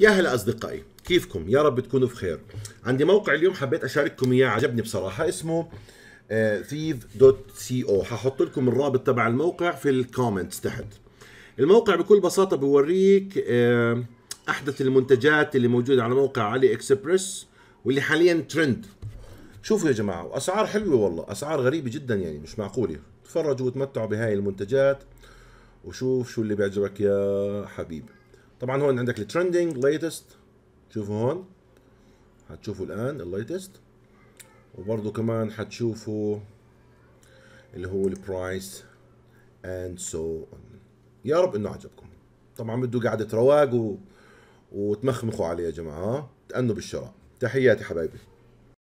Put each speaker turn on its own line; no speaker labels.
يا هلا اصدقائي كيفكم يا رب تكونوا بخير عندي موقع اليوم حبيت اشارككم اياه عجبني بصراحه اسمه آه، thief.co ححط لكم الرابط تبع الموقع في الكومنتس تحت الموقع بكل بساطه بوريك آه، احدث المنتجات اللي موجوده على موقع علي اكسبرس واللي حاليا ترند شوفوا يا جماعه واسعار حلوه والله اسعار غريبه جدا يعني مش معقوله تفرجوا وتمتعوا بهاي المنتجات وشوف شو اللي بيعجبك يا حبيبي طبعا هون عندك الترندنج ليتست شوفوا هون هتشوفوا الان الليتست وبرضه كمان حتشوفوا اللي هو البرايس اند سو اون يا رب انه عجبكم طبعا بده قعده رواق و... وتمخمخوا عليه يا جماعه تأنوا بالشراء تحياتي حبايبي